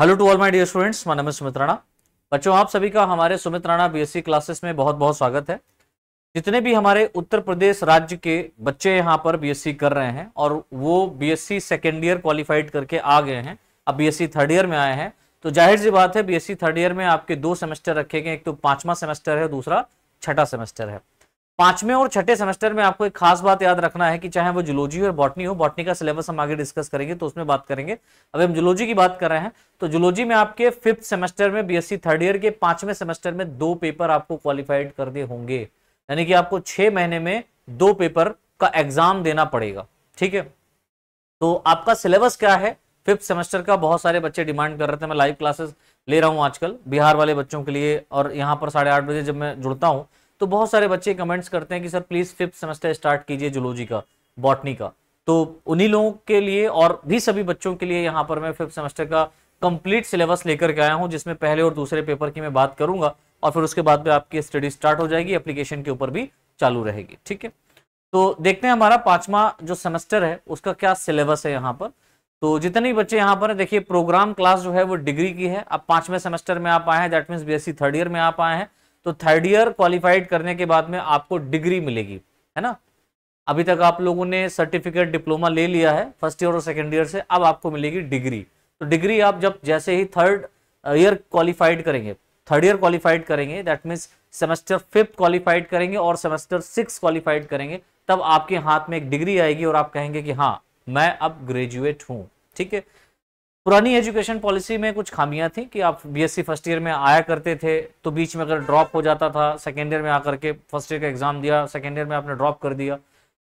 hello to all my dear students मैं नाम है सुमित राणा बच्चों आप सभी का हमारे सुमित राणा बीएससी क्लासेस में बहुत बहुत स्वागत है जितने भी हमारे उत्तर प्रदेश राज्य के बच्चे यहाँ पर बीएससी कर रहे हैं और वो बीएससी सेकेंड ईयर क्वालिफाइड करके आ गए हैं अब बीएससी थर्ड ईयर में आए हैं तो जाहिर सी बात है बीएससी थर्ड ईयर में आपके दो सेमेस्टर रखे गए एक तो पांचवा सेमेस्टर है दूसरा छठा सेमेस्टर है पांचवें और छठे सेमेस्टर में आपको एक खास बात याद रखना है कि चाहे वो जुलोजी और बॉटनी हो बॉटनी का सिलेबस हम आगे डिस्कस करेंगे तो उसमें बात करेंगे अब हम जुलोजी की बात कर रहे हैं तो जुलोजी में आपके फिफ्थ सेमेस्टर में बीएससी थर्ड ईयर के पांचवें सेमेस्टर में दो पेपर आपको क्वालिफाइड कर दिए होंगे यानी कि आपको छह महीने में दो पेपर का एग्जाम देना पड़ेगा ठीक है तो आपका सिलेबस क्या है फिफ्थ सेमेस्टर का बहुत सारे बच्चे डिमांड कर रहे थे मैं लाइव क्लासेस ले रहा हूँ आजकल बिहार वाले बच्चों के लिए और यहाँ पर साढ़े आठ बजे जब मैं जुड़ता हूँ तो बहुत सारे बच्चे कमेंट्स करते हैं कि sir please fifth semester start कीजिए जुलॉजी का बॉटनी का तो उन्हीं लोगों के लिए और भी सभी बच्चों के लिए यहाँ पर मैं फिफ्थ सेमेस्टर का कंप्लीट सिलेबस लेकर के आया हूँ जिसमें पहले और दूसरे पेपर की मैं बात करूंगा और फिर उसके बाद में आपकी स्टडी स्टार्ट हो जाएगी एप्लीकेशन के ऊपर भी चालू रहेगी ठीक है तो देखते हैं हमारा पांचवा जो सेमेस्टर है उसका क्या सिलेबस है यहाँ पर तो जितने भी बच्चे यहाँ पर है देखिए प्रोग्राम क्लास जो है वो डिग्री की है अब पांचवें सेमेस्टर में आप आए हैं that means B third year में आप आए हैं तो थर्ड ईयर क्वालिफाइड करने के बाद में आपको डिग्री मिलेगी है ना अभी तक आप लोगों ने सर्टिफिकेट डिप्लोमा ले लिया है फर्स्ट ईयर और सेकेंड ईयर से अब आपको मिलेगी डिग्री तो डिग्री आप जब जैसे ही थर्ड ईयर क्वालिफाइड करेंगे थर्ड ईयर क्वालिफाइड करेंगे that means semester fifth qualified करेंगे और सेमेस्टर सिक्स क्वालिफाइड करेंगे तब आपके हाथ में एक डिग्री आएगी और आप कहेंगे कि हाँ मैं अब ग्रेजुएट हूँ ठीक है पुरानी एजुकेशन पॉलिसी में कुछ खामियां थी कि आप बीएससी फर्स्ट ईयर में आया करते थे तो बीच में अगर ड्रॉप हो जाता था सेकेंड ईयर में आकर के फर्स्ट ईयर का एग्जाम दिया सेकेंड ईयर में आपने ड्रॉप कर दिया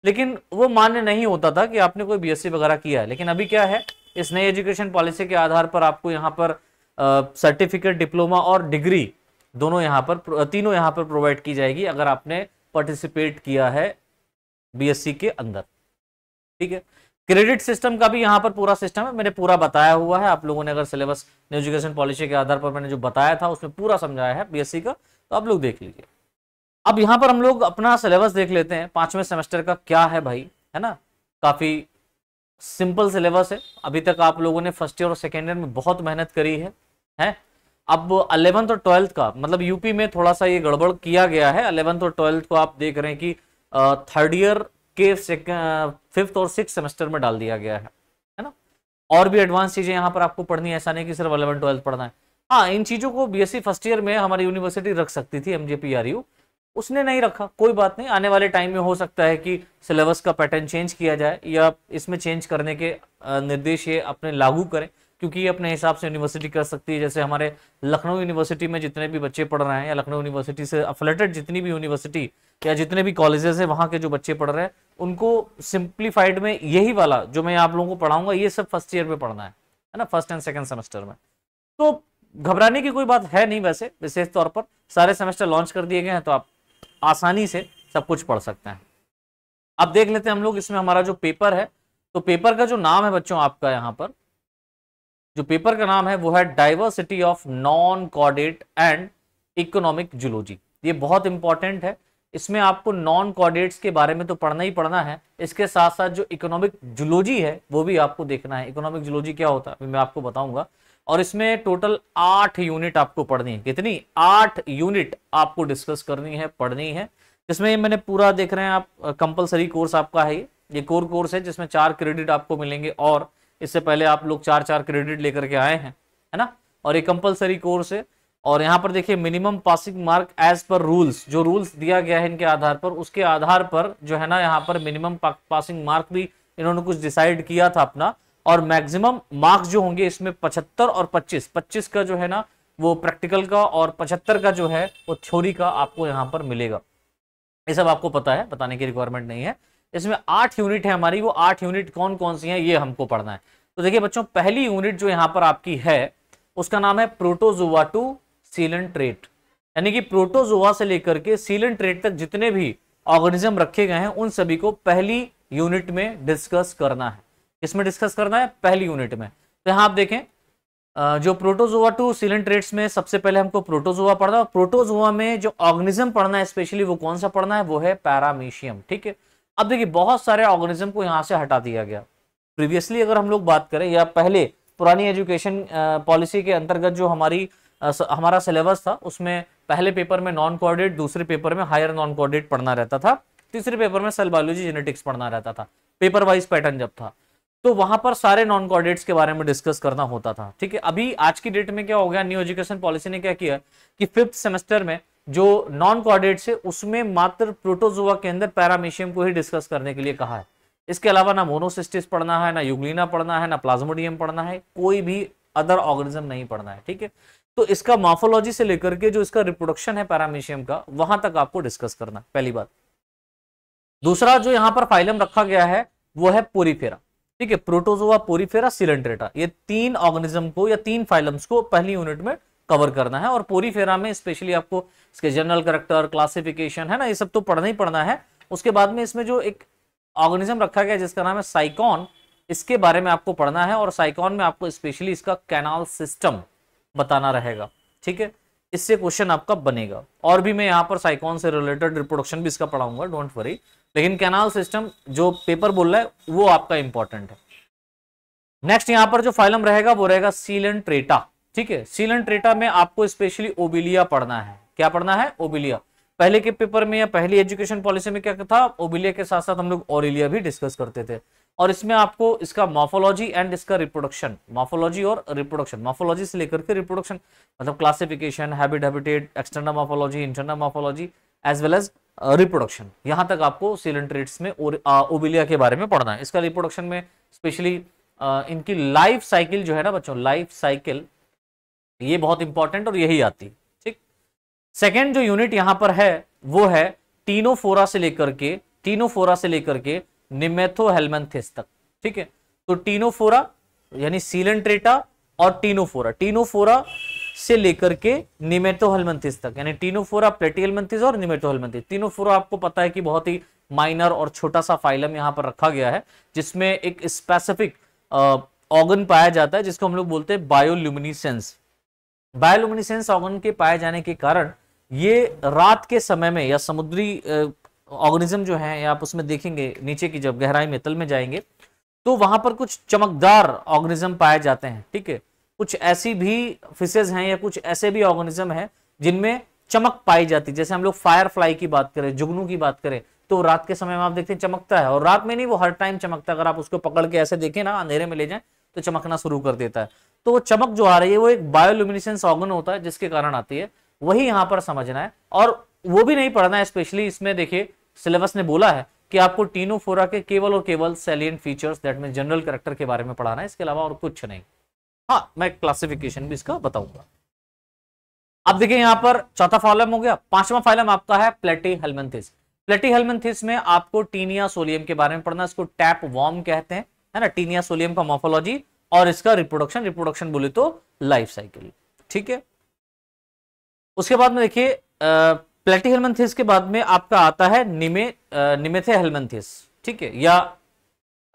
लेकिन वो मान्य नहीं होता था कि आपने कोई बीएससी वगैरह किया है लेकिन अभी क्या है इस नई एजुकेशन पॉलिसी के आधार पर आपको यहाँ पर सर्टिफिकेट डिप्लोमा और डिग्री दोनों यहाँ पर तीनों यहाँ पर प्रोवाइड की जाएगी अगर आपने पार्टिसिपेट किया है बी के अंदर ठीक है क्रेडिट सिस्टम का भी यहाँ पर पूरा सिस्टम है मैंने पूरा बताया हुआ है आप लोगों ने अगर सिलेबस एजुकेशन पॉलिसी के आधार पर मैंने जो बताया था उसमें पूरा समझाया है बीएससी का तो आप लोग देख लीजिए अब यहाँ पर हम लोग अपना सिलेबस देख लेते हैं पांचवें सेमेस्टर का क्या है भाई है ना काफ़ी सिंपल सिलेबस है अभी तक आप लोगों ने फर्स्ट ईयर और सेकेंड ईयर में बहुत मेहनत करी है है अब अलेवंथ और ट्वेल्थ का मतलब यूपी में थोड़ा सा ये गड़बड़ किया गया है अलेवंथ और ट्वेल्थ को आप देख रहे हैं कि थर्ड ईयर के फिफ्थ और सिक्स सेमेस्टर में डाल दिया गया है है ना और भी एडवांस चीज़ें यहाँ पर आपको पढ़नी है ऐसा नहीं कि सिर्फ अलेवन ट्वेल्थ पढ़ना है हाँ इन चीज़ों को बीएससी फर्स्ट ईयर में हमारी यूनिवर्सिटी रख सकती थी यू उसने नहीं रखा कोई बात नहीं आने वाले टाइम में हो सकता है कि सिलेबस का पैटर्न चेंज किया जाए या इसमें चेंज करने के निर्देश ये अपने लागू करें क्योंकि ये अपने हिसाब से यूनिवर्सिटी कर सकती है जैसे हमारे लखनऊ यूनिवर्सिटी में जितने भी बच्चे पढ़ रहे हैं या लखनऊ यूनिवर्सिटी से अफलेटेड जितनी भी यूनिवर्सिटी या जितने भी कॉलेजेस हैं वहाँ के जो बच्चे पढ़ रहे हैं उनको सिंप्लीफाइड में यही वाला जो मैं आप लोगों को पढ़ाऊंगा ये सब फर्स्ट ईयर में पढ़ना है है ना फर्स्ट एंड सेकेंड सेमेस्टर में तो घबराने की कोई बात है नहीं वैसे विशेष तौर पर सारे सेमेस्टर लॉन्च कर दिए गए हैं तो आप आसानी से सब कुछ पढ़ सकते हैं अब देख लेते हैं हम लोग इसमें हमारा जो पेपर है तो पेपर का जो नाम है बच्चों आपका यहाँ पर जो पेपर का नाम है वो है diversity of non chordate and economic zoology ये बहुत इंपॉर्टेंट है इसमें आपको नॉन कॉर्डेट्स के बारे में तो पढ़ना ही पढ़ना है इसके साथ साथ जो इकोनॉमिक जूलॉजी है वो भी आपको देखना है इकोनॉमिक जूलॉजी क्या होता है मैं आपको बताऊंगा और इसमें टोटल आठ यूनिट आपको पढ़नी है कितनी आठ यूनिट आपको डिस्कस करनी है पढ़नी है जिसमें मैंने पूरा देख रहे हैं आप कंपलसरी कोर्स आपका है ये कोर कोर्स है जिसमें चार क्रेडिट आपको मिलेंगे और इससे पहले आप लोग चार चार क्रेडिट लेकर के आए हैं है ना और ये कंपलसरी कोर्स है और यहाँ पर देखिए minimum passing mark as per rules जो रूल्स दिया गया है इनके आधार पर उसके आधार पर जो है ना यहाँ पर मिनिमम पासिंग मार्क भी इन्होंने कुछ डिसाइड किया था अपना और मैक्सिमम मार्क्स जो होंगे इसमें पचहत्तर और पच्चीस पच्चीस का जो है ना वो प्रैक्टिकल का और पचहत्तर का जो है वो थ्योरी का आपको यहाँ पर मिलेगा ये सब आपको पता है बताने की रिक्वायरमेंट नहीं है इसमें आठ यूनिट है हमारी वो आठ यूनिट कौन कौन सी है ये हमको पढ़ना है तो देखिए बच्चों पहली यूनिट जो यहाँ पर आपकी है उसका नाम है प्रोटोजोवा टू सीलन ट्रेट यानी कि प्रोटोजोवा से लेकर के सीलन ट्रेट तक जितने भी ऑर्गेनिज्म रखे गए हैं उन सभी को पहली यूनिट में डिस्कस करना है इसमें डिस्कस करना है पहली यूनिट में तो यहां आप देखें जो प्रोटोजोवा टू सीलन में सबसे पहले हमको प्रोटोजोवा पढ़ना है प्रोटोजोवा में जो ऑर्गेनिज्म पढ़ना है स्पेशली वो कौन सा पढ़ना है वो है पैरामीशियम ठीक है अब देखिए बहुत सारे ऑर्गेनिज्म को यहाँ से हटा दिया गया प्रीवियसली अगर हम लोग बात करें या पहले पुरानी एजुकेशन पॉलिसी के अंतर्गत जो हमारी हमारा सिलेबस था उसमें पहले पेपर में नॉन कोऑर्डिनेट दूसरे पेपर में हायर नॉन कोऑर्डिनेट पढ़ना रहता था तीसरे पेपर में सेल बायोलॉजी जेनेटिक्स पढ़ना रहता था पेपर वाइज पैटर्न जब था तो वहां पर सारे नॉन कॉर्डेट्स के बारे में डिस्कस करना होता था ठीक है अभी आज की डेट में क्या हो गया न्यू एजुकेशन पॉलिसी ने क्या किया कि फिफ्थ सेमेस्टर में जो नॉन कॉर्डेट है उसमें मात्र प्रोटोजोआ के अंदर पैरामीशियम को ही डिस्कस करने के लिए कहा है इसके अलावा ना मोनोसिस्टिस पढ़ना है ना युगलिना पढ़ना है ना प्लाज्मोडियम पढ़ना है कोई भी अदर ऑर्गेनिज्म नहीं पढ़ना है ठीक है तो इसका मॉफोलॉजी से लेकर के जो इसका रिप्रोडक्शन है पैरामीशियम का वहां तक आपको डिस्कस करना पहली बात दूसरा जो यहाँ पर फाइलम रखा गया है वो है पोरीफेरा ठीक है प्रोटोजोआ पोरीफेरा सिलेंड्रेटा ये तीन ऑर्गेनिज्म को या तीन फाइलम्स को पहली यूनिट में कवर करना है और पूरी फेरा में स्पेशली आपको इसके जनरल करेक्टर क्लासिफिकेशन है ना ये सब तो पढ़ना ही पढ़ना है उसके बाद में इसमें जो एक ऑर्गेनिज्म रखा गया जिसका नाम है साइकॉन इसके बारे में आपको पढ़ना है और साइकॉन में आपको स्पेशली इसका कैनाल सिस्टम बताना रहेगा ठीक है इससे क्वेश्चन आपका बनेगा और भी मैं यहाँ पर साइकॉन से रिलेटेड रिप्रोडक्शन भी इसका पढ़ाऊंगा डोंट वरी लेकिन कैनाल सिस्टम जो पेपर बोल रहा है वो आपका इंपॉर्टेंट है नेक्स्ट यहाँ पर जो फाइलम रहेगा वो रहेगा सीलेंट्रेटा ठीक है सीलन ट्रेटा में आपको स्पेशली ओबिलिया पढ़ना है क्या पढ़ना है ओबिलिया पहले के पेपर में या पहली एजुकेशन पॉलिसी में क्या था ओबिलिया के साथ साथ हम लोग ओरिलिया भी डिस्कस करते थे और इसमें आपको इसका मॉफोलॉजी एंड इसका रिप्रोडक्शन मॉफोलॉजी और रिप्रोडक्शन मॉफोलॉजी से लेकर के रिप्रोडक्शन मतलब classification habit habitat external morphology internal morphology as well as reproduction यहां तक आपको सिलेंट्रेट्स में ओबिलिया के बारे में पढ़ना है इसका रिप्रोडक्शन में स्पेशली इनकी लाइफ साइकिल जो है ना बच्चों लाइफ साइकिल ये बहुत इंपॉर्टेंट और यही आती ठीक सेकेंड जो यूनिट यहां पर है वो है टीनोफोरा से लेकर के टीनोफोरा से लेकर के हेलमेंथिस तक ठीक है तो टीनोफोरा यानी सीलेंट्रेटा और टीनोफोरा टीनोफोरा से लेकर के हेलमेंथिस तक यानी टीनोफोरा प्लेटियलमंथिस और निमेटोहलमंथिस टीनोफोरा आपको पता है कि बहुत ही माइनर और छोटा सा फाइलम यहां पर रखा गया है जिसमें एक स्पेसिफिक ऑर्गन पाया जाता है जिसको हम लोग बोलते हैं बायोल्यूमिनिसेंस बायोलुमिनिसेंस ऑर्गन के पाए जाने के कारण ये रात के समय में या समुद्री ऑर्गेनिज्म जो है आप उसमें देखेंगे नीचे की जब गहराई में तल में जाएंगे तो वहां पर कुछ चमकदार ऑर्गेनिज्म पाए जाते हैं ठीक है कुछ ऐसी भी फिशेज हैं या कुछ ऐसे भी ऑर्गेनिज्म हैं जिनमें चमक पाई जाती है जैसे हम लोग फायरफ्लाई की बात करें जुगनू की बात करें तो रात के समय में आप देखते हैं चमकता है और रात में नहीं वो हर टाइम चमकता है अगर आप उसको पकड़ के ऐसे देखें ना अंधेरे में ले जाएं तो चमकना शुरू कर देता है तो वो चमक जो आ रही है वो एक बायोल्यूमिनेसेंस ऑर्गन होता है जिसके कारण आती है वही यहाँ पर समझना है और वो भी नहीं पढ़ना है स्पेशली इसमें देखिए सिलेबस ने बोला है कि आपको टीनोफोरा के केवल और केवल salient features that mean general character के बारे में पढ़ाना है इसके अलावा और कुछ नहीं हाँ मैं क्लासिफिकेशन भी इसका बताऊंगा अब देखिए यहाँ पर चौथा फाइलम हो गया पांचवा फाइलम आपका है प्लेटी हेलमेंथिस प्लेटी हेलमेंथिस में आपको टीनिया सोलियम के बारे में पढ़ना इसको टैप वॉर्म कहते हैं है ना टीनिया सोलियम का मोफोलॉजी और इसका रिप्रोडक्शन रिप्रोडक्शन बोले तो लाइफ साइकिल ठीक है उसके बाद में देखिए प्लेटी हेलमेंथिस के बाद में आपका आता है निमे निमेथे हेलमेंथिस ठीक है या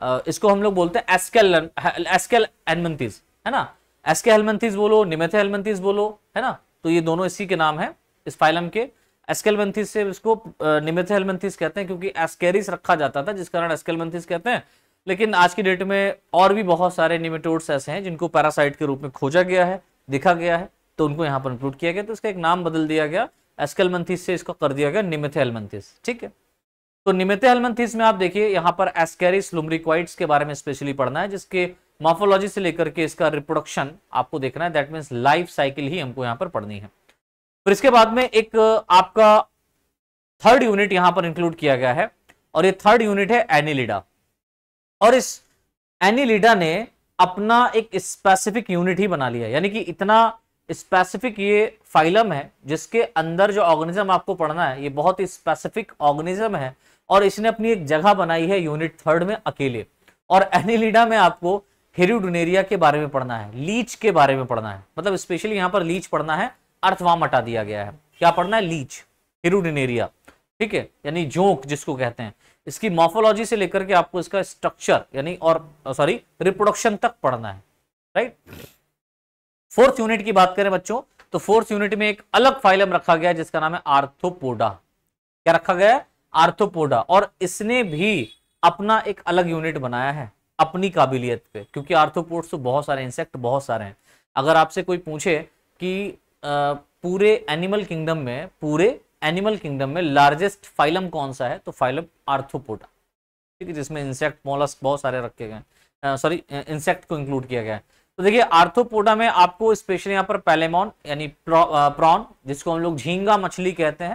आ, इसको हम लोग बोलते हैं एस्केल एस्केल है ना एस्के हेलमेंथिस बोलो निमेथे हेलमेंथिस बोलो है ना तो ये दोनों इसी के नाम है इस फाइलम के एस्केलमेंथिस से इसको निमेथे हेलमेंथिस कहते हैं क्योंकि एस्केरिस रखा जाता था जिस कारण एस्केलमेंथिस कहते हैं लेकिन आज की डेट में और भी बहुत सारे निमेटोड्स ऐसे हैं जिनको पैरासाइट के रूप में खोजा गया है देखा गया है तो उनको यहाँ पर इंक्लूड किया गया तो इसका एक नाम बदल दिया गया एस्केलमंथिस से इसको कर दिया गया निमिथेलमंथिस ठीक है तो निमिथेलमंथिस में आप देखिए यहाँ पर एस्केरिस लुमरिक्वाइट्स के बारे में स्पेशली पढ़ना है जिसके मॉफोलॉजी से लेकर के इसका रिप्रोडक्शन आपको देखना है दैट मीन्स लाइफ साइकिल ही हमको यहाँ पर पढ़नी है फिर इसके बाद में एक आपका थर्ड यूनिट यहाँ पर इंक्लूड किया गया है और ये थर्ड यूनिट है एनिलिडा और इस एनिलीडा ने अपना एक स्पेसिफिक यूनिट ही बना लिया यानी कि इतना स्पेसिफिक ये फाइलम है जिसके अंदर जो ऑर्गेनिज्म आपको पढ़ना है ये बहुत ही स्पेसिफिक ऑर्गेनिज्म है और इसने अपनी एक जगह बनाई है यूनिट थर्ड में अकेले और एनिलीडा में आपको हेरिडोनेरिया के बारे में पढ़ना है लीच के बारे में पढ़ना है मतलब स्पेशली यहाँ पर लीच पढ़ना है अर्थवाम हटा दिया गया है क्या पढ़ना है लीच हिरुडनेरिया ठीक है यानी जोंक जिसको कहते हैं इसकी मॉफोलॉजी से लेकर के आपको इसका स्ट्रक्चर यानी और सॉरी रिप्रोडक्शन तक पढ़ना है राइट फोर्थ यूनिट की बात करें बच्चों तो फोर्थ यूनिट में एक अलग फाइलम रखा गया जिसका नाम है आर्थोपोडा क्या रखा गया है आर्थोपोडा और इसने भी अपना एक अलग यूनिट बनाया है अपनी काबिलियत पे क्योंकि आर्थोपोड्स तो बहुत सारे इंसेक्ट बहुत सारे हैं अगर आपसे कोई पूछे कि आ, पूरे एनिमल किंगडम में पूरे एनिमल किंगडम में लार्जेस्ट फाइलम कौन सा है तो फाइलम आर्थोपोडा ठीक है जिसमें इंसेक्ट मोलस्क बहुत सारे रखे गए सॉरी इंसेक्ट को इंक्लूड किया गया है तो देखिए आर्थोपोडा में आपको स्पेशल यहाँ पर पैलेमॉन यानी प्रॉन जिसको हम लोग झींगा मछली कहते हैं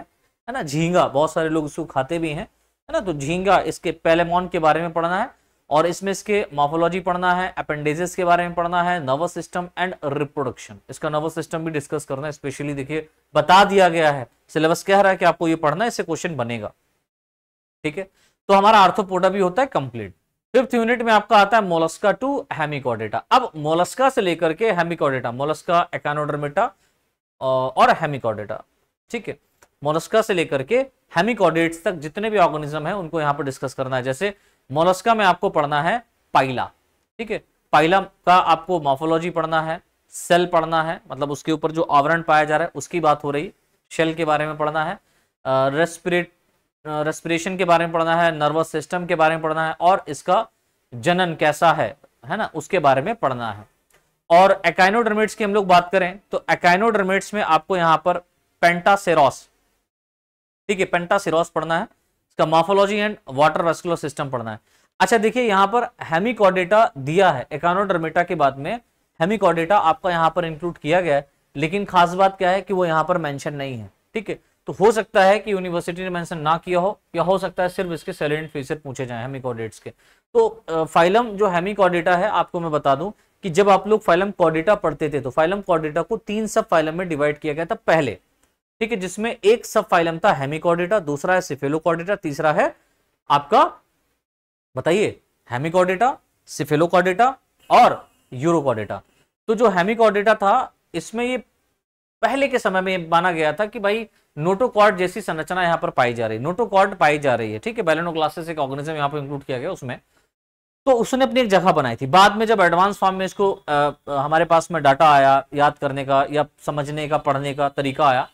है ना झींगा बहुत सारे लोग इसको खाते भी हैं है ना तो झींगा इसके पैलेमॉन के बारे में पढ़ना है और इसमें इसके मॉफोलॉजी पढ़ना है अपेंडेजेस के बारे में पढ़ना है नर्वस सिस्टम एंड रिप्रोडक्शन इसका नर्वस सिस्टम भी डिस्कस करना है स्पेशली देखिए बता दिया गया है सिलेबस कह रहा है कि आपको ये पढ़ना है इससे क्वेश्चन बनेगा ठीक है तो हमारा आर्थोपोडा भी होता है कंप्लीट फिफ्थ यूनिट में आपका आता है मोलस्का टू हेमिकॉडेटा अब मोलस्का से लेकर के हेमिकॉडेटा मोलस्का एकानोडर्मेटा और हेमिकॉडेटा ठीक है मोलस्का से लेकर के हेमिकॉडेट्स तक जितने भी ऑर्गेनिज्म है उनको यहाँ पर डिस्कस करना है जैसे मोलस्का में आपको पढ़ना है पाइला ठीक है पाइला का आपको मॉफोलॉजी पढ़ना है सेल पढ़ना है मतलब उसके ऊपर जो आवरण पाया जा रहा है उसकी बात हो रही शेल के बारे में पढ़ना है रेस्पिरेट रेस्पिरेशन के बारे में पढ़ना है नर्वस सिस्टम के बारे में पढ़ना है और इसका जनन कैसा है है ना उसके बारे में पढ़ना है और एकाइनोडर्मेट्स की हम लोग बात करें तो एकाइनोडर्मेट्स में आपको यहाँ पर पेंटासेरोस ठीक है पेंटासेरोस पढ़ना है इसका morphology and water vascular system पढ़ना है अच्छा देखिए यहाँ पर हेमिकॉडेटा दिया है एकानोडर्मेटा के बाद में हेमिकॉडेटा आपका यहाँ पर इंक्लूड किया गया है लेकिन खास बात क्या है कि वो यहाँ पर मेंशन नहीं है ठीक है तो हो सकता है कि यूनिवर्सिटी ने मेंशन ना किया हो या हो सकता है सिर्फ इसके सैलेंट फीसर पूछे जाए हेमिकॉडेट्स के तो फाइलम जो हेमिकॉडेटा है आपको मैं बता दूं कि जब आप लोग फाइलम कॉडेटा पढ़ते थे तो फाइलम कॉडेटा को तीन सब फाइलम में डिवाइड किया गया था पहले ठीक है जिसमें एक सब फाइलम था हेमिकॉर्डेटा दूसरा है सिफेलोकॉर्डेटा तीसरा है आपका बताइए हेमिकॉर्डेटा सिफेलोकॉर्डेटा और यूरोकॉर्डेटा तो जो हेमिकॉर्डेटा था इसमें ये पहले के समय में माना गया था कि भाई नोटोकॉर्ड जैसी संरचना यहां पर पाई जा रही है नोटोकॉर्ड पाई जा रही है ठीक है ग्लासेस एक ऑर्गेनिज्म यहां पर इंक्लूड किया गया उसमें तो उसने अपनी एक जगह बनाई थी बाद में जब एडवांस फॉर्म में इसको आ, हमारे पास में डाटा आया याद करने का या समझने का पढ़ने का तरीका आया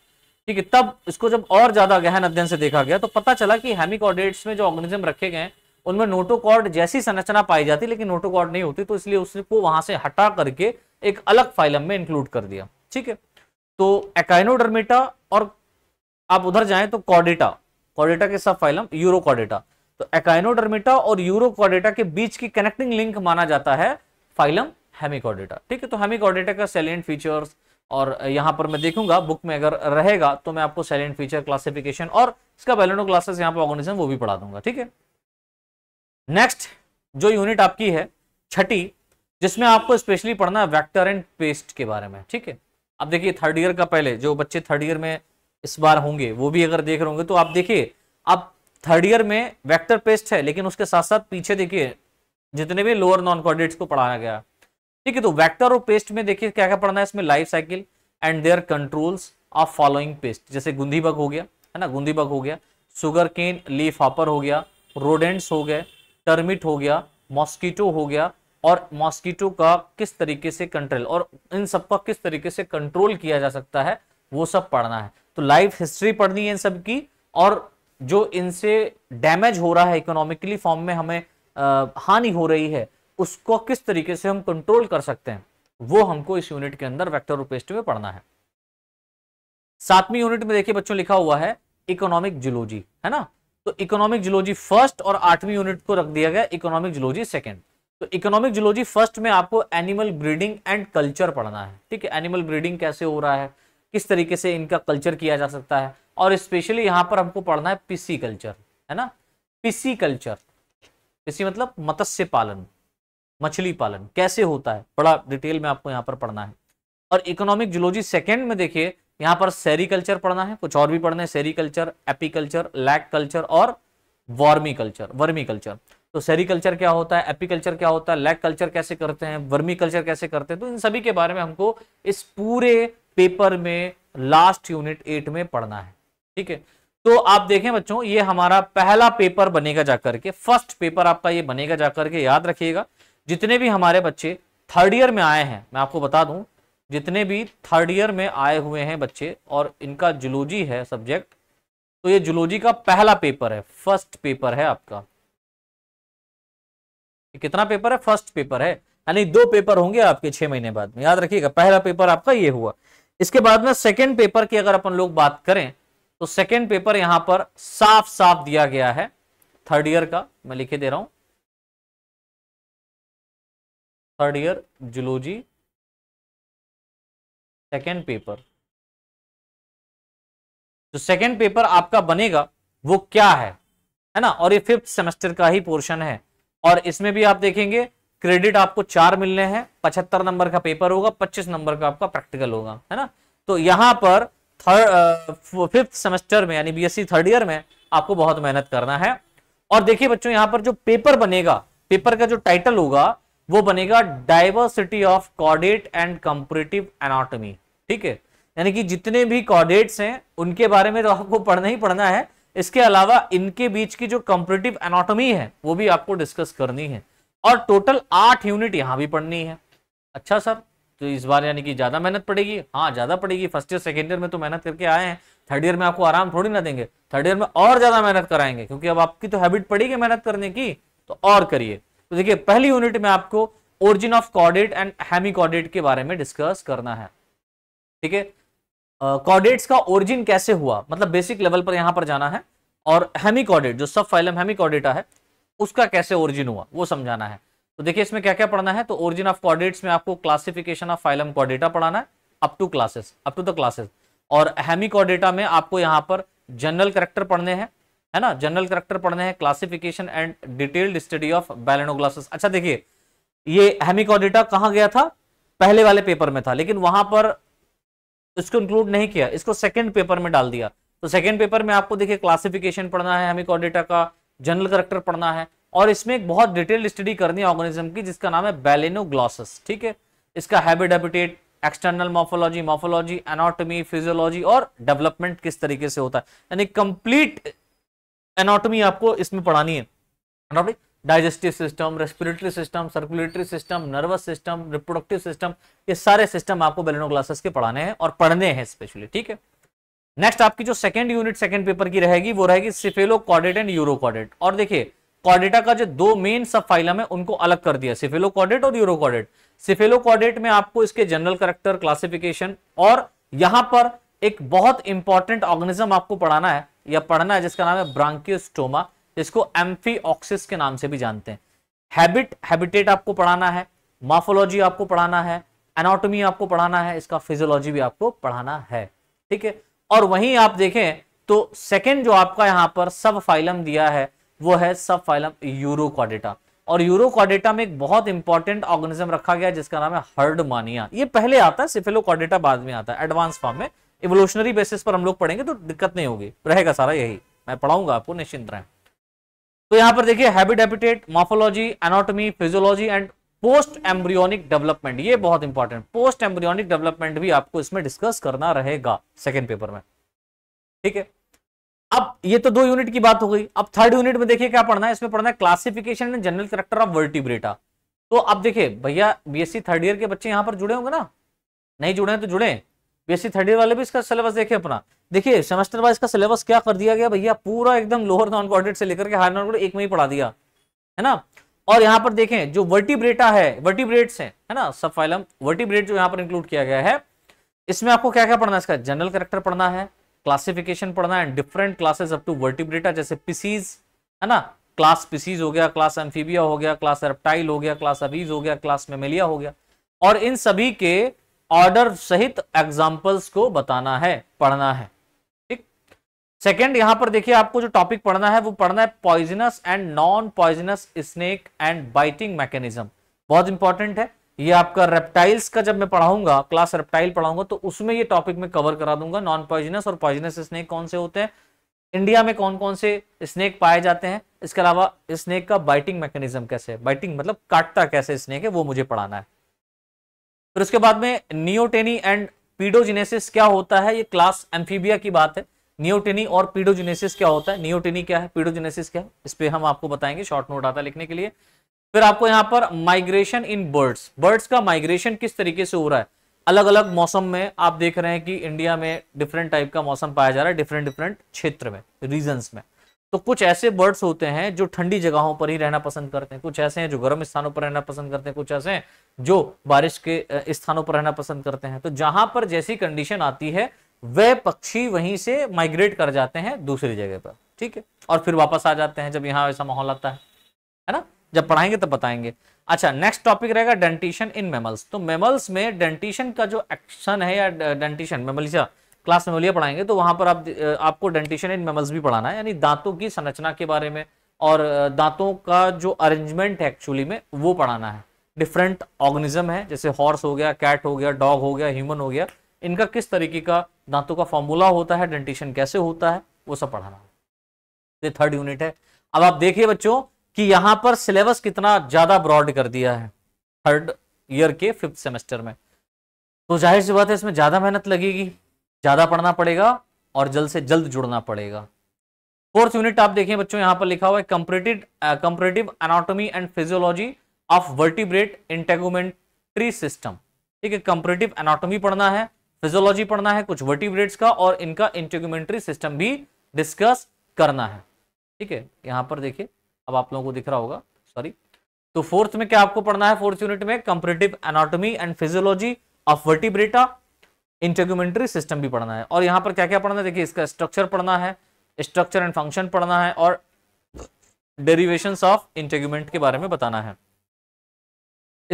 ठीक है तब इसको जब और ज्यादा गहन अध्ययन से देखा गया तो पता चला कि हेमिकॉर्डेट्स में जो ऑर्गेनिज्म रखे गए उनमें नोटोकॉर्ड जैसी संरचना पाई जाती लेकिन नोटोकॉर्ड नहीं होती तो इसलिए उसको वहां से हटा करके एक अलग फाइलम में इंक्लूड कर दिया ठीक है तो एकाइनोडर्मिटा और आप उधर जाएं तो कॉडेटा कॉडेटा के सब फाइलम यूरोकॉर्डेटा तो एकाइनोडर्मेटा और यूरोकॉर्डेटा के बीच की कनेक्टिंग लिंक माना जाता है फाइलम हेमिकॉर्डेटा ठीक है तो हेमिकॉर्डेटा का सेलियंट फीचर्स और यहाँ पर मैं देखूंगा बुक में अगर रहेगा तो मैं आपको साइलेंट फीचर क्लासिफिकेशन और इसका बैलेनो क्लासेस यहाँ पर ऑर्गेनाइजेशन वो भी पढ़ा दूंगा ठीक है नेक्स्ट जो यूनिट आपकी है छठी जिसमें आपको स्पेशली पढ़ना है वैक्टर एंड पेस्ट के बारे में ठीक है अब देखिए थर्ड ईयर का पहले जो बच्चे थर्ड ईयर में इस बार होंगे वो भी अगर देख रहे होंगे तो आप देखिए आप थर्ड ईयर में वैक्टर पेस्ट है लेकिन उसके साथ साथ पीछे देखिए जितने भी लोअर नॉन कॉर्डिनेट्स को पढ़ाया गया ठीक है तो वेक्टर और पेस्ट में देखिए क्या क्या पढ़ना है इसमें life cycle and their controls of following pest जैसे गुंधी बग हो गया है ना गुंधी बग हो गया सुगर केन लीफ हॉपर हो गया रोडेंट्स हो गए टर्मिट हो गया मॉस्किटो हो गया और मॉस्किटो का किस तरीके से कंट्रोल और इन सब का किस तरीके से कंट्रोल किया जा सकता है वो सब पढ़ना है तो लाइफ हिस्ट्री पढ़नी है इन सब की और जो इनसे डैमेज हो रहा है इकोनॉमिकली फॉर्म में हमें हानि हो रही है उसको किस तरीके से हम कंट्रोल कर सकते हैं वो हमको इस यूनिट के अंदर वेक्टर रूपेस्ट में पढ़ना है सातवीं यूनिट में देखिए बच्चों लिखा हुआ है इकोनॉमिक जुलोजी है ना तो इकोनॉमिक जुलोजी फर्स्ट और आठवीं यूनिट को रख दिया गया इकोनॉमिक जुलोजी सेकेंड तो इकोनॉमिक जुलोजी फर्स्ट में आपको एनिमल ब्रीडिंग एंड कल्चर पढ़ना है ठीक है एनिमल ब्रीडिंग कैसे हो रहा है किस तरीके से इनका कल्चर किया जा सकता है और स्पेशली यहां पर हमको पढ़ना है पीसी कल्चर है ना पिसी कल्चर पीसी मतलब मत्स्य पालन मछली पालन कैसे होता है बड़ा डिटेल में आपको यहाँ पर पढ़ना है और इकोनॉमिक जुलॉजी सेकेंड में देखिए यहाँ पर सेरिकल्चर पढ़ना है कुछ और भी पढ़ना है सेरीकल्चर एपीकल्चर लैक कल्चर और वार्मी कल्चर वर्मी कल्चर तो सेरीकल्चर क्या होता है एपीकल्चर क्या होता है लैक कल्चर कैसे करते हैं वर्मी कल्चर कैसे करते हैं तो इन सभी के बारे में हमको इस पूरे पेपर में लास्ट यूनिट एट में पढ़ना है ठीक है तो आप देखें बच्चों ये हमारा पहला पेपर बनेगा जाकर के फर्स्ट पेपर आपका ये बनेगा जाकर के याद रखिएगा जितने भी हमारे बच्चे थर्ड ईयर में आए हैं मैं आपको बता दूं जितने भी थर्ड ईयर में आए हुए हैं बच्चे और इनका जुलोजी है सब्जेक्ट तो ये जुलोजी का पहला पेपर है फर्स्ट पेपर है आपका कितना पेपर है फर्स्ट पेपर है यानी दो पेपर होंगे आपके छह महीने बाद में याद रखिएगा पहला पेपर आपका ये हुआ इसके बाद में सेकेंड पेपर की अगर अपन लोग बात करें तो सेकेंड पेपर यहां पर साफ साफ दिया गया है थर्ड ईयर का मैं लिखे दे रहा हूं third year zoology second paper जो सेकेंड पेपर आपका बनेगा वो क्या है है ना और ये फिफ्थ सेमेस्टर का ही पोर्शन है और इसमें भी आप देखेंगे क्रेडिट आपको चार मिलने हैं पचहत्तर नंबर का पेपर होगा पच्चीस नंबर का आपका प्रैक्टिकल होगा है ना तो यहां पर थर्ड फिफ्थ सेमेस्टर में यानी बीएससी थर्ड ईयर में आपको बहुत मेहनत करना है और देखिए बच्चों यहां पर जो पेपर बनेगा पेपर का जो टाइटल होगा वो बनेगा diversity of chordate and comparative anatomy ठीक है यानी कि जितने भी कॉर्डेट्स हैं उनके बारे में तो आपको पढ़ना ही पढ़ना है इसके अलावा इनके बीच की जो कंपरेटिव एनाटॉमी है वो भी आपको डिस्कस करनी है और टोटल आठ यूनिट यहां भी पढ़नी है अच्छा सर तो इस बार यानी कि ज़्यादा मेहनत पड़ेगी हाँ ज़्यादा पड़ेगी फर्स्ट ईयर सेकेंड ईयर में तो मेहनत करके आए हैं थर्ड ईयर में आपको आराम थोड़ी ना देंगे थर्ड ईयर में और ज़्यादा मेहनत कराएंगे क्योंकि अब आपकी तो हैबिट पड़ेगी मेहनत करने की तो और करिए तो देखिए पहली यूनिट में आपको origin of chordate and hemichordate के बारे में डिस्कस करना है ठीक है कॉर्डेट्स का ओरिजिन कैसे हुआ मतलब बेसिक लेवल पर यहां पर जाना है और हैमी कॉर्डेट जो सब फाइलम हैमी कॉर्डेटा है उसका कैसे ओरिजिन हुआ वो समझाना है तो देखिए इसमें क्या क्या पढ़ना है तो ओरिजिन ऑफ कॉर्डेट्स में आपको क्लासिफिकेशन ऑफ फाइलम कॉर्डेटा पढ़ाना है up to classes up to the classes और हैमी कॉर्डेटा में आपको यहाँ पर जनरल करेक्टर पढ़ने हैं है ना जनरल करेक्टर पढ़ने हैं classification and detailed study of balanoglossus अच्छा देखिए ये हेमिकॉडिटा कहाँ गया था पहले वाले पेपर में था लेकिन वहां पर इसको इंक्लूड नहीं किया इसको सेकेंड पेपर में डाल दिया तो सेकेंड पेपर में आपको देखिए क्लासिफिकेशन पढ़ना है हेमिकॉडिटा का जनरल करेक्टर पढ़ना है और इसमें एक बहुत डिटेल्ड स्टडी करनी है ऑर्गेनिज्म की जिसका नाम है बैलेनोग्लॉसस ठीक है इसका habit habitat external morphology morphology anatomy physiology और डेवलपमेंट किस तरीके से होता है यानी कंप्लीट एनाटोमी आपको इसमें पढ़ानी है anatomy digestive system respiratory system circulatory system nervous system reproductive system ये सारे सिस्टम आपको बेलेनो क्लासेस के पढ़ाने हैं और पढ़ने हैं स्पेशली ठीक है नेक्स्ट आपकी जो सेकंड यूनिट सेकंड पेपर की रहेगी वो रहेगी cephalochordate and urochordate और देखिए कॉडेटा का जो दो मेन सब फाइलम है उनको अलग कर दिया सिफेलो कॉडेट और यूरो कॉडेट सिफेलो कॉडेट में आपको इसके जनरल करेक्टर क्लासिफिकेशन और यहां पर एक बहुत इंपॉर्टेंट ऑर्गेनिज्म आपको पढ़ाना है या पढ़ना है जिसका नाम है ब्रांकियोस्टोमा जिसको एम्फीऑक्सिस के नाम से भी जानते हैं हैबिट हैबिटेट आपको पढ़ाना है माफोलॉजी आपको पढ़ाना है एनाटॉमी आपको पढ़ाना है इसका फिजियोलॉजी भी आपको पढ़ाना है ठीक है और वहीं आप देखें तो सेकेंड जो आपका यहां पर सब फाइलम दिया है वो है सब फाइलम यूरोकॉडेटा और यूरोकॉडेटा में एक बहुत इंपॉर्टेंट ऑर्गेनिज्म रखा गया जिसका नाम है हर्ड मानिया ये पहले आता है सिफिलोकॉडेटा बाद में आता है एडवांस फॉर्म में इवोल्यूशनरी बेसिस पर हम लोग पढ़ेंगे तो दिक्कत नहीं होगी रहेगा सारा यही मैं पढ़ाऊंगा आपको निश्चिंत रहें तो यहाँ पर देखिए habit habitat morphology anatomy physiology and post embryonic development ये बहुत इंपॉर्टेंट पोस्ट एम्ब्रियोनिक डेवलपमेंट भी आपको इसमें डिस्कस करना रहेगा सेकेंड पेपर में ठीक है अब ये तो दो यूनिट की बात हो गई अब थर्ड यूनिट में देखिए क्या पढ़ना है इसमें पढ़ना है classification and general character of vertebrata तो अब देखिए भैया बीएससी थर्ड ईयर के बच्चे यहां पर जुड़े होंगे ना नहीं जुड़े हैं तो जुड़े बीएससी थर्ड ईयर वाले भी इसका सिलेबस देखें अपना देखिए सेमेस्टर वाइज का सिलेबस क्या कर दिया गया भैया पूरा एकदम लोअर नॉन कॉर्डिनेट से लेकर के हायर नॉन कॉर्डिनेट एक में ही पढ़ा दिया है ना और यहाँ पर देखें जो वर्टिब्रेटा है वर्टिब्रेट्स है, है ना सब फाइलम वर्टिब्रेट जो यहाँ पर इंक्लूड किया गया है इसमें आपको क्या क्या पढ़ना है इसका जनरल करेक्टर पढ़ना है क्लासिफिकेशन पढ़ना है different classes up to vertebrata जैसे पिसीज है ना क्लास पिसीज हो गया क्लास एम्फीबिया हो गया क्लास रेप्टाइल हो गया क्लास अबीज हो गया क्लास मेमेलिया हो गया और इन सभी के ऑर्डर सहित एग्जाम्पल्स को बताना है पढ़ना है ठीक सेकेंड यहां पर देखिए आपको जो टॉपिक पढ़ना है वो पढ़ना है poisonous and non poisonous snake and biting mechanism बहुत इंपॉर्टेंट है ये आपका रेप्टाइल्स का जब मैं पढ़ाऊंगा क्लास रेप्टाइल पढ़ाऊंगा तो उसमें ये टॉपिक मैं कवर करा दूंगा नॉन पॉइजनस और पॉइजनस स्नेक कौन से होते हैं इंडिया में कौन कौन से स्नेक पाए जाते हैं इसके अलावा स्नेक का बाइटिंग मैकेनिज्म कैसे है बाइटिंग मतलब काटता कैसे स्नेक है वो मुझे पढ़ाना है फिर उसके बाद में नियोटेनी एंड पीडोजिनेसिस क्या होता है ये क्लास एम्फीबिया की बात है नियोटेनी और पीडोजिनेसिस क्या होता है नियोटेनी क्या है पीडोजिनेसिस क्या है इस पर हम आपको बताएंगे शॉर्ट नोट आता है लिखने के लिए फिर आपको यहाँ पर माइग्रेशन इन बर्ड्स बर्ड्स का माइग्रेशन किस तरीके से हो रहा है अलग अलग मौसम में आप देख रहे हैं कि इंडिया में डिफरेंट टाइप का मौसम पाया जा रहा है डिफरेंट डिफरेंट क्षेत्र में रीजन में तो कुछ ऐसे बर्ड्स होते हैं जो ठंडी जगहों पर ही रहना पसंद करते हैं कुछ ऐसे हैं जो गर्म स्थानों पर रहना पसंद करते हैं कुछ ऐसे हैं जो बारिश के स्थानों पर रहना पसंद करते हैं तो जहां पर जैसी कंडीशन आती है वह पक्षी वहीं से माइग्रेट कर जाते हैं दूसरी जगह पर ठीक है और फिर वापस आ जाते हैं जब यहाँ ऐसा माहौल आता है है ना जब पढ़ाएंगे तब बताएंगे अच्छा नेक्स्ट टॉपिक रहेगा डेंटिशन इन मेमल्स तो मेमल्स में डेंटिशन का जो एक्शन है या डेंटिशन मेमलिसा क्लास मेमोलिया पढ़ाएंगे तो वहां पर आप आपको डेंटिशन इन मेमल्स भी पढ़ाना है यानी दांतों की संरचना के बारे में और दांतों का जो अरेंजमेंट है एक्चुअली में वो पढ़ाना है डिफरेंट ऑर्गेनिज्म है जैसे हॉर्स हो गया कैट हो गया डॉग हो गया ह्यूमन हो गया इनका किस तरीके का दांतों का फॉर्मूला होता है डेंटिशन कैसे होता है वो सब पढ़ाना है ये थर्ड यूनिट है अब आप देखिए बच्चों कि यहाँ पर सिलेबस कितना ज़्यादा ब्रॉड कर दिया है थर्ड ईयर के फिफ्थ सेमेस्टर में तो जाहिर सी बात है इसमें ज़्यादा मेहनत लगेगी ज़्यादा पढ़ना पड़ेगा और जल्द से जल्द जुड़ना पड़ेगा फोर्थ यूनिट आप देखें बच्चों यहां पर लिखा हुआ है comparative comparative anatomy and physiology of vertebrate integumentary system ठीक है कंपरेटिव एनाटोमी पढ़ना है फिजियोलॉजी पढ़ना है कुछ वर्टिब्रेट्स का और इनका इंटेगोमेंट्री सिस्टम भी डिस्कस करना है ठीक है यहां पर देखिए अब आप लोगों को दिख रहा होगा सॉरी तो फोर्थ में क्या आपको पढ़ना है फोर्थ यूनिट में comparative anatomy and physiology of vertebrata integumentary system भी पढ़ना है और यहाँ पर क्या क्या पढ़ना है देखिए इसका स्ट्रक्चर पढ़ना है स्ट्रक्चर एंड फंक्शन पढ़ना है और डेरिवेशन ऑफ इंटेग्यूमेंट के बारे में बताना है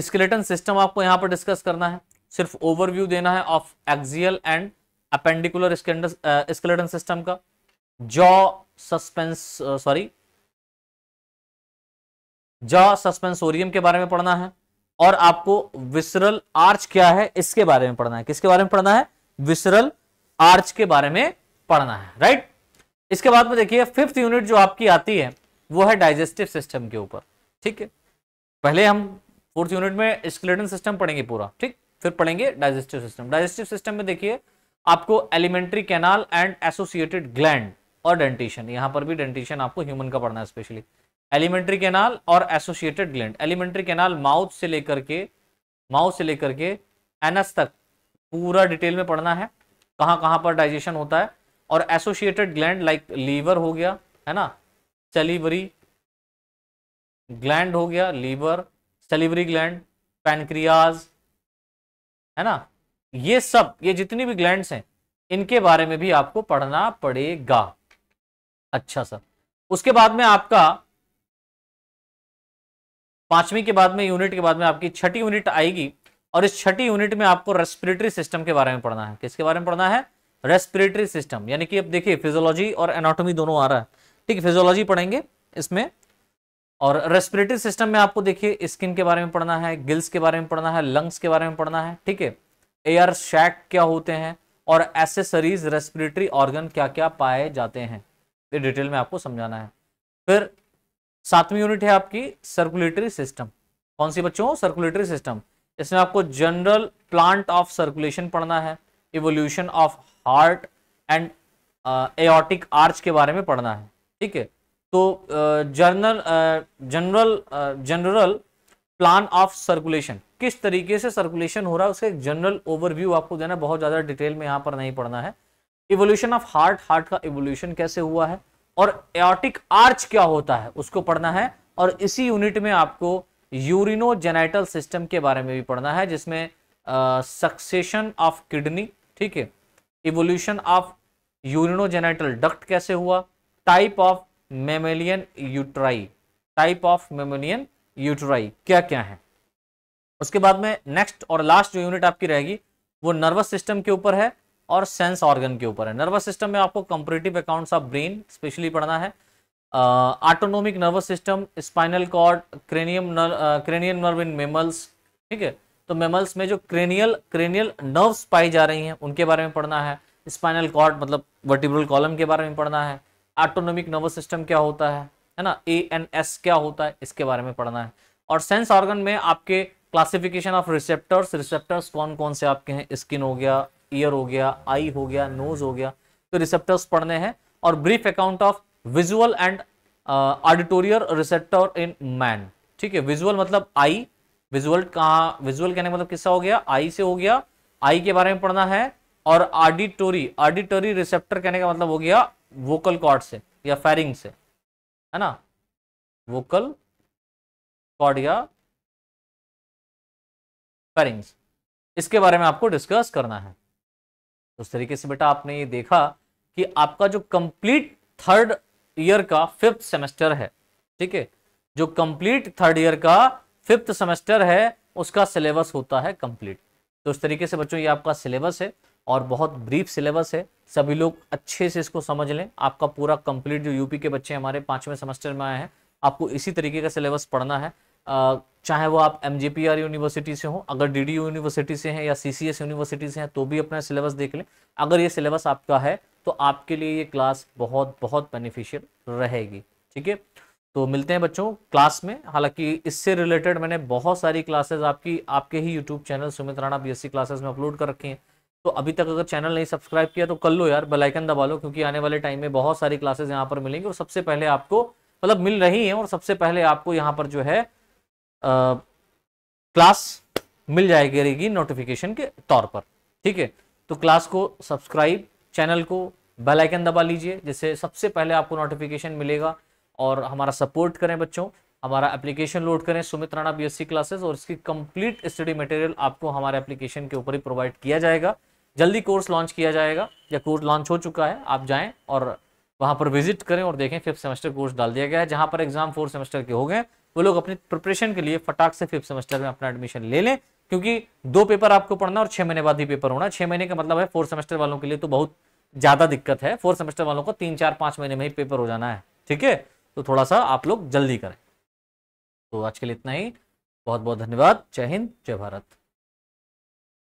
स्केलेटन सिस्टम आपको यहाँ पर डिस्कस करना है सिर्फ ओवरव्यू देना है of axial and appendicular skeleton system का jaw suspense sorry jaw suspensorium के बारे में पढ़ना है और आपको विसरल आर्च क्या है इसके बारे में पढ़ना है किसके बारे में पढ़ना है विसरल आर्च के बारे में पढ़ना है राइट इसके बाद में देखिए फिफ्थ यूनिट जो आपकी आती है वो है डाइजेस्टिव सिस्टम के ऊपर ठीक है पहले हम फोर्थ यूनिट में स्केलेटन सिस्टम पढ़ेंगे पूरा ठीक फिर पढ़ेंगे डाइजेस्टिव सिस्टम डाइजेस्टिव सिस्टम में देखिए आपको alimentary canal and associated gland और डेंटिशन यहां पर भी डेंटिशन आपको ह्यूमन का पढ़ना है स्पेशली एलिमेंट्री कैनाल और associated gland alimentary canal mouth से लेकर के माउथ से लेकर के एनस तक पूरा डिटेल में पढ़ना है कहाँ कहाँ पर डाइजेशन होता है और एसोसिएटेड ग्लैंड लाइक लीवर हो गया है ना सेलिवरी ग्लैंड हो गया लीवर सेलिवरी ग्लैंड पैनक्रियाज है ना ये सब ये जितनी भी ग्लैंड्स हैं इनके बारे में भी आपको पढ़ना पड़ेगा अच्छा सर उसके बाद में आपका पांचवी के बाद में यूनिट के बाद में आपकी छठी यूनिट आएगी और इस छठी यूनिट में आपको रेस्पिरेटरी सिस्टम के बारे में पढ़ना है किसके बारे में पढ़ना है रेस्पिरेटरी सिस्टम यानी कि अब देखिए फिजियोलॉजी और एनाटॉमी दोनों आ रहा है ठीक है फिजोलॉजी पढ़ेंगे इसमें और रेस्पिरेटरी सिस्टम में आपको देखिए स्किन के बारे में पढ़ना है गिल्स के बारे में पढ़ना है लंग्स के बारे में पढ़ना है ठीक है एयर शैक क्या होते हैं और एसेसरीज रेस्पिरेटरी ऑर्गन क्या क्या पाए जाते हैं ये डिटेल में आपको समझाना है फिर सातवीं यूनिट है आपकी सर्कुलेटरी सिस्टम कौन सी बच्चों सर्कुलेटरी सिस्टम इसमें आपको जनरल प्लांट ऑफ सर्कुलेशन पढ़ना है evolution of heart and aortic arch के बारे में पढ़ना है ठीक है तो journal general general plan of circulation किस तरीके से सर्कुलेशन हो रहा है उसके जनरल ओवरव्यू आपको देना बहुत ज़्यादा डिटेल में यहाँ पर नहीं पढ़ना है इवोल्यूशन ऑफ हार्ट हार्ट का इवोल्यूशन कैसे हुआ है और एटिक आर्च क्या होता है उसको पढ़ना है और इसी यूनिट में आपको यूरिनोजेनाइटल सिस्टम के बारे में भी पढ़ना है जिसमें सक्सेशन ऑफ किडनी ठीक है इवोल्यूशन ऑफ यूरिनोजेनाइटल डक्ट कैसे हुआ type of mammalian uteri type of mammalian uteri क्या क्या है उसके बाद में नेक्स्ट और लास्ट जो यूनिट आपकी रहेगी वो नर्वस सिस्टम के ऊपर है और सेंस ऑर्गन के ऊपर है नर्वस सिस्टम में आपको comparative accounts of brain specially पढ़ना है autonomic nervous system spinal cord cranium cranium nerve in mammals ठीक है तो मेमल्स में जो क्रेनियल क्रेनियल नर्व्स पाई जा रही हैं उनके बारे में पढ़ना है स्पाइनल कॉर्ड मतलब वर्टिब्रल कॉलम के बारे में पढ़ना है ऑटोनोमिक नर्वस सिस्टम क्या होता है है ना ए एन एस क्या होता है इसके बारे में पढ़ना है और सेंस ऑर्गन में आपके क्लासिफिकेशन ऑफ रिसेप्टर्स रिसेप्टर्स कौन कौन से आपके हैं स्किन हो गया ईयर हो गया आई हो गया नोज हो गया तो रिसेप्टर्स पढ़ने हैं और brief account of visual and auditorial receptor in man ठीक है विजुअल मतलब आई विजुअल कहाँ विजुअल कहने का मतलब किसका हो गया आई से हो गया आई के बारे में पढ़ना है और ऑडिटोरी ऑडिटोरी रिसेप्टर कहने का मतलब हो गया वोकल कॉर्ड से या फेरिंग से है ना वोकल कॉर्ड या फेरिंग्स इसके बारे में आपको डिस्कस करना है उस तरीके से बेटा आपने ये देखा कि आपका जो कंप्लीट थर्ड ईयर का फिफ्थ सेमेस्टर है ठीक है जो कंप्लीट थर्ड ईयर का फिफ्थ सेमेस्टर है उसका सिलेबस होता है कंप्लीट तो उस तरीके से बच्चों ये आपका सिलेबस है और बहुत ब्रीफ सिलेबस है सभी लोग अच्छे से इसको समझ लें आपका पूरा कंप्लीट जो यूपी के बच्चे हमारे पांचवें सेमेस्टर में आए हैं आपको इसी तरीके का सिलेबस पढ़ना है चाहे वो आप एम यूनिवर्सिटी से हो अगर डी यूनिवर्सिटी से हैं या सी यूनिवर्सिटी से हैं तो भी अपना सिलेबस देख लें अगर ये सिलेबस आपका है तो आपके लिए ये क्लास बहुत बहुत बेनिफिशियल रहेगी ठीक है तो मिलते हैं बच्चों क्लास में हालांकि इससे रिलेटेड मैंने बहुत सारी क्लासेस आपकी आपके ही YouTube channel Sumit Rana BSc classes में अपलोड कर रखी हैं तो अभी तक अगर चैनल नहीं सब्सक्राइब किया तो कर लो यार बेलाइकन दबा लो क्योंकि आने वाले टाइम में बहुत सारी क्लासेज यहाँ पर मिलेंगी और सबसे पहले आपको मतलब मिल रही हैं और सबसे पहले आपको यहाँ पर जो है क्लास मिल जाएगी नोटिफिकेशन के तौर पर ठीक है तो क्लास को सब्सक्राइब चैनल को बेल आइकन दबा लीजिए जिससे सबसे पहले आपको नोटिफिकेशन मिलेगा और हमारा सपोर्ट करें बच्चों हमारा एप्लीकेशन लोड करें सुमित राणा बीएससी क्लासेस और इसकी कंप्लीट स्टडी मटेरियल आपको हमारे एप्लीकेशन के ऊपर ही प्रोवाइड किया जाएगा जल्दी कोर्स लॉन्च किया जाएगा या कोर्स लॉन्च हो चुका है आप जाएँ और वहां पर विजिट करें और देखें फिफ्थ सेमेस्टर कोर्स डाल दिया गया है जहां पर एग्जाम फोर्थ सेमेस्टर के हो गए वो लोग अपनी प्रिपरेशन के लिए फटाक से फिफ्थ सेमेस्टर में अपना एडमिशन ले लें क्योंकि दो पेपर आपको पढ़ना और छह महीने बाद ही पेपर होना छह महीने का मतलब है फोर्थ सेमेस्टर वालों के लिए तो बहुत ज़्यादा दिक्कत है फोर्थ सेमेस्टर वालों को तीन चार पाँच महीने में ही पेपर हो जाना है ठीक है तो थोड़ा सा आप लोग जल्दी करें तो आज के लिए इतना ही बहुत बहुत धन्यवाद जय हिंद जय भारत